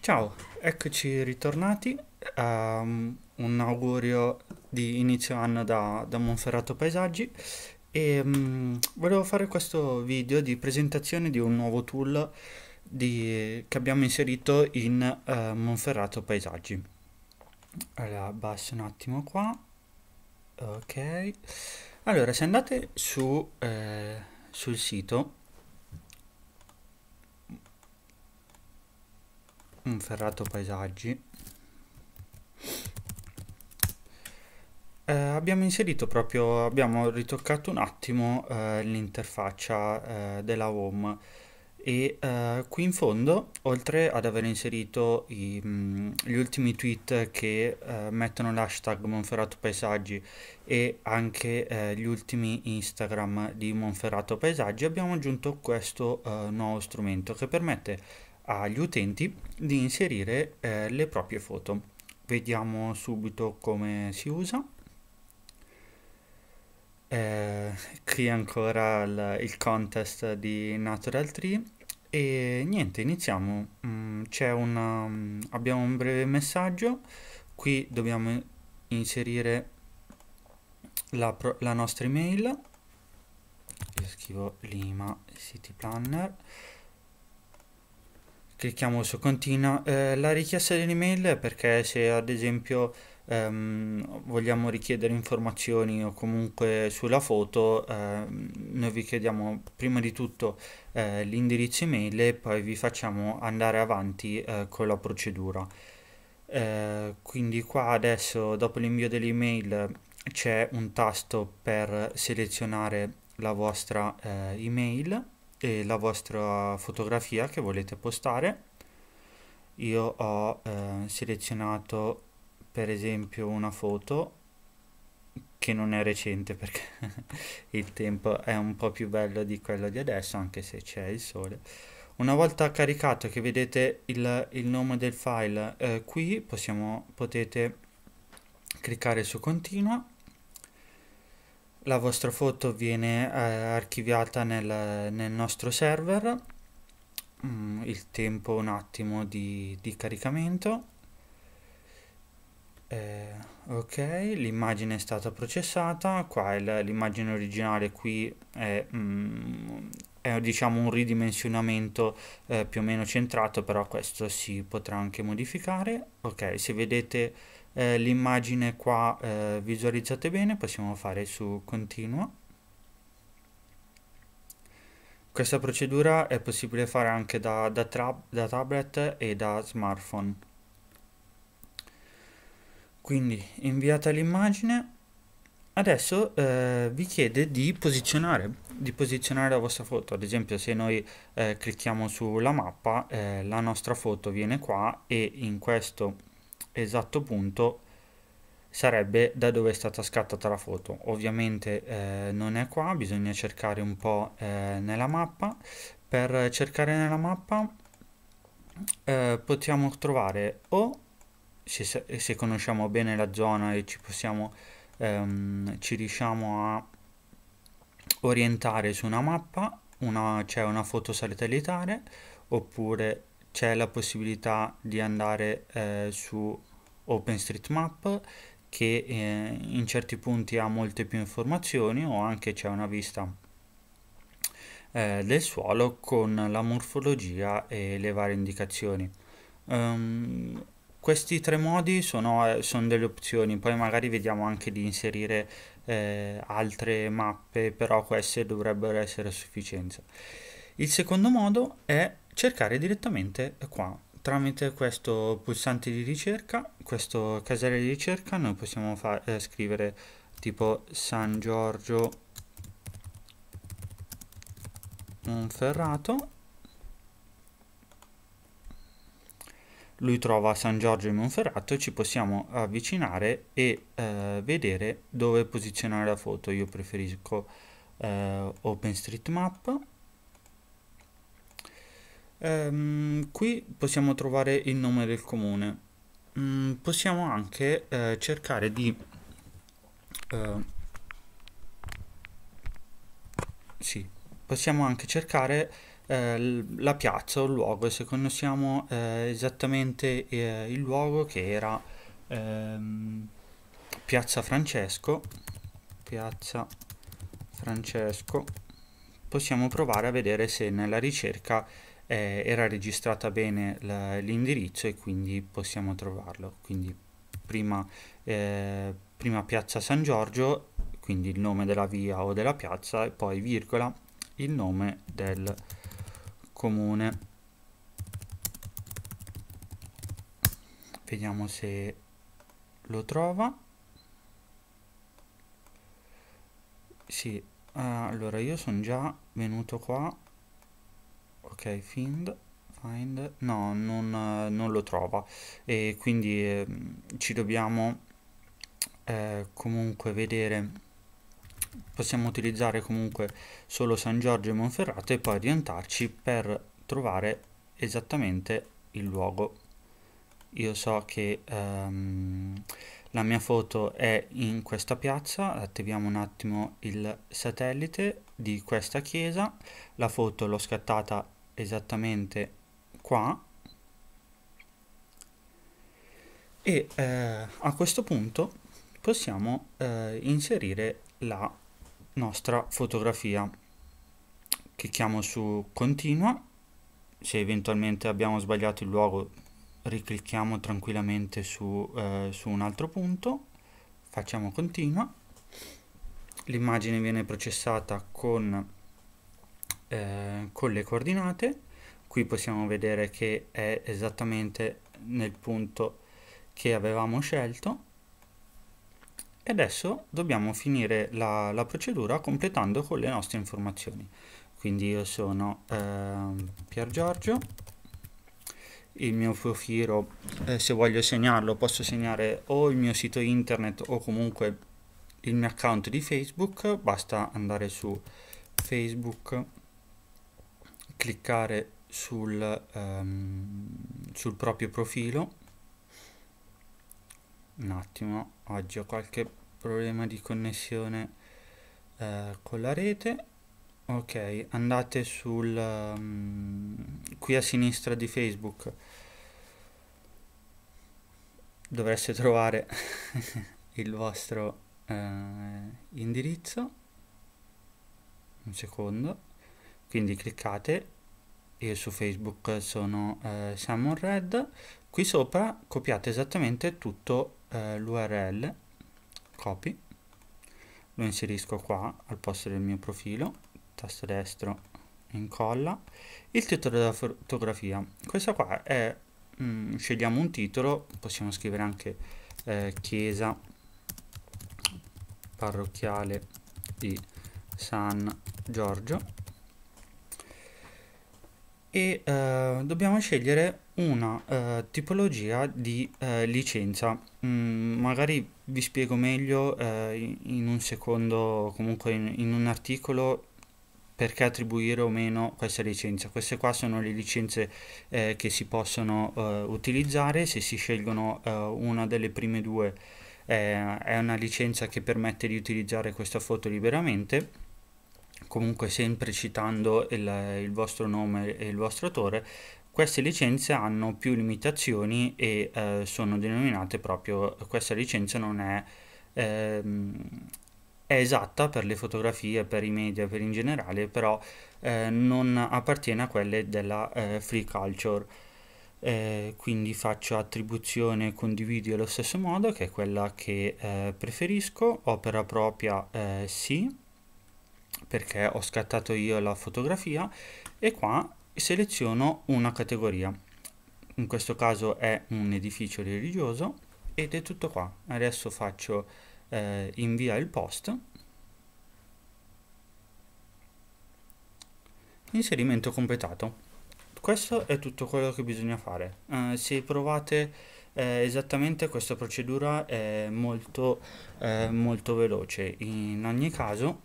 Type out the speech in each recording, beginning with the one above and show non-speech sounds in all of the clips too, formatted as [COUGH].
Ciao, eccoci ritornati. Um, un augurio di inizio anno da, da Monferrato Paesaggi e um, volevo fare questo video di presentazione di un nuovo tool di, che abbiamo inserito in uh, Monferrato Paesaggi. Allora, abbasso un attimo qua. Ok. Allora, se andate su, eh, sul sito un ferrato paesaggi eh, abbiamo inserito proprio abbiamo ritoccato un attimo eh, l'interfaccia eh, della home e eh, qui in fondo oltre ad aver inserito i, mh, mm, gli ultimi tweet che eh, mettono l'hashtag Monferrato Paesaggi e anche eh, gli ultimi Instagram di Monferrato Paesaggi abbiamo aggiunto questo nuovo strumento che permette agli utenti di inserire eh, le proprie foto. Vediamo subito come si usa. Eh, qui ancora il, il, contest di Natural Tree e niente iniziamo mm, una, mm, abbiamo un breve messaggio qui dobbiamo inserire la, la nostra email io scrivo lima city planner clicchiamo su continua. Eh, la richiesta dell'email è perché se ad esempio ehm, vogliamo richiedere informazioni o comunque sulla foto, ehm, noi vi chiediamo prima di tutto eh, l'indirizzo email e poi vi facciamo andare avanti eh, con la procedura. Eh, quindi qua adesso dopo l'invio dell'email c'è un tasto per selezionare la vostra eh, email eh, la vostra fotografia che volete postare. Io ho eh, selezionato per esempio una foto che non è recente perché [LAUGHS] il tempo è un po' più bello di quello di adesso anche se c'è il sole. Una volta caricato che vedete il, il nome del file eh, qui possiamo, potete cliccare su continua la vostra foto viene eh, archiviata nel, nel, nostro server mm, il tempo un attimo di, di caricamento eh, ok l'immagine è stata processata qua l'immagine originale qui è mm, eh, diciamo un ridimensionamento eh, più o meno centrato però questo si potrà anche modificare ok se vedete eh, l'immagine qua eh, visualizzate bene possiamo fare su continua questa procedura è possibile fare anche da, da, da tablet e da smartphone quindi inviata l'immagine Adesso eh, vi chiede di posizionare, di posizionare, la vostra foto, ad esempio se noi eh, clicchiamo sulla mappa eh, la nostra foto viene qua e in questo esatto punto sarebbe da dove è stata scattata la foto. Ovviamente eh, non è qua, bisogna cercare un po' eh, nella mappa. Per cercare nella mappa eh, possiamo trovare o se, se conosciamo bene la zona e ci possiamo ehm, ci riusciamo a orientare su una mappa, c'è una foto satellitare oppure c'è la possibilità di andare eh, su OpenStreetMap che eh, in certi punti ha molte più informazioni o anche c'è una vista eh, del suolo con la morfologia e le varie indicazioni. Um, questi tre modi sono, eh, sono delle opzioni, poi magari vediamo anche di inserire eh, altre mappe, però queste dovrebbero essere a sufficienza. Il secondo modo è cercare direttamente qua, tramite questo pulsante di ricerca, questo casello di ricerca, noi possiamo far, eh, scrivere tipo San Giorgio Monferrato lui trova San Giorgio in Monferrato e ci possiamo avvicinare e eh, vedere dove posizionare la foto. Io preferisco eh, OpenStreetMap. Ehm, qui possiamo trovare il nome del comune. Mm, possiamo anche eh, cercare di... Eh, sì, possiamo anche cercare eh, la piazza o il luogo e se conosciamo eh, esattamente eh, il luogo che era ehm, piazza Francesco piazza Francesco possiamo provare a vedere se nella ricerca eh, era registrata bene l'indirizzo e quindi possiamo trovarlo quindi prima, eh, prima piazza San Giorgio quindi il nome della via o della piazza e poi virgola il nome del comune vediamo se lo trova sì uh, allora io sono già venuto qua ok find find no non, uh, non lo trova e quindi eh, ci dobbiamo eh, comunque vedere possiamo utilizzare comunque solo San Giorgio e Monferrato e poi orientarci per trovare esattamente il luogo. Io so che um, la mia foto è in questa piazza, attiviamo un attimo il satellite di questa chiesa, la foto l'ho scattata esattamente qua e eh, a questo punto possiamo eh, inserire la nostra fotografia clicchiamo su continua se eventualmente abbiamo sbagliato il luogo riclicchiamo tranquillamente su, eh, su un altro punto facciamo continua l'immagine viene processata con, eh, con le coordinate qui possiamo vedere che è esattamente nel punto che avevamo scelto e adesso dobbiamo finire la, la procedura completando con le nostre informazioni. Quindi io sono eh, Pier Giorgio, il mio profilo, eh, se voglio segnarlo, posso segnare o il mio sito internet o comunque il mio account di Facebook. Basta andare su Facebook, cliccare sul, ehm, sul proprio profilo un attimo oggi ho qualche problema di connessione eh, con la rete ok andate sul um, qui a sinistra di facebook dovreste trovare [LAUGHS] il vostro eh, indirizzo un secondo quindi cliccate io su facebook sono eh, Simon Red qui sopra copiate esattamente tutto eh, l'url copy lo inserisco qua al posto del mio profilo tasto destro incolla il titolo della fotografia questa qua è mm, scegliamo un titolo possiamo scrivere anche eh, chiesa parrocchiale di San Giorgio e eh, dobbiamo scegliere una eh, tipologia di eh, licenza. Mm, magari vi spiego meglio eh, in un secondo, comunque in, in, un articolo, perché attribuire o meno questa licenza. Queste qua sono le licenze eh, che si possono eh, utilizzare se si scelgono eh, una delle prime due. è una licenza che permette di utilizzare questa foto liberamente comunque sempre citando il, il, vostro nome e il vostro autore queste licenze hanno più limitazioni e eh, sono denominate proprio, questa licenza non è, ehm, è esatta per le fotografie, per i media, per in generale, però eh, non appartiene a quelle della eh, free culture. Eh, quindi faccio attribuzione condivido allo stesso modo che è quella che eh, preferisco opera propria eh, sì perché ho scattato io la fotografia e qua seleziono una categoria. In questo caso è un edificio religioso ed è tutto qua. Adesso faccio eh, invia il post. Inserimento completato. Questo è tutto quello che bisogna fare. Uh, se provate eh, esattamente questa procedura è molto, eh, molto veloce. In ogni caso,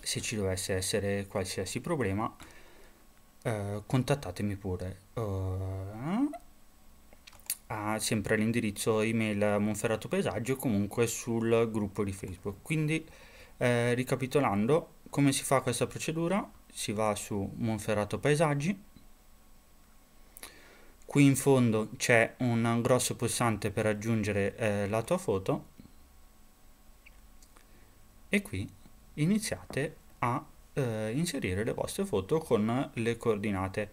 se ci dovesse essere qualsiasi problema, eh, contattatemi pure uh, eh, a, sempre all'indirizzo email Monferrato Paesaggio e comunque sul gruppo di Facebook. Quindi eh, ricapitolando, come si fa questa procedura? Si va su Monferrato Paesaggi, qui in fondo c'è un grosso pulsante per aggiungere eh, la tua foto e qui iniziate a eh, inserire le vostre foto con le coordinate.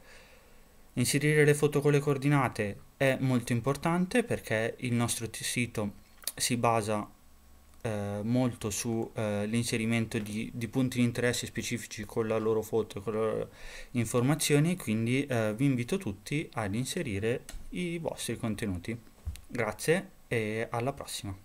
Inserire le foto con le coordinate è molto importante perché il nostro sito si basa eh, molto sull'inserimento eh, di, di, punti di interesse specifici con la loro foto e con le loro informazioni, quindi eh, vi invito tutti ad inserire i vostri contenuti. Grazie e alla prossima.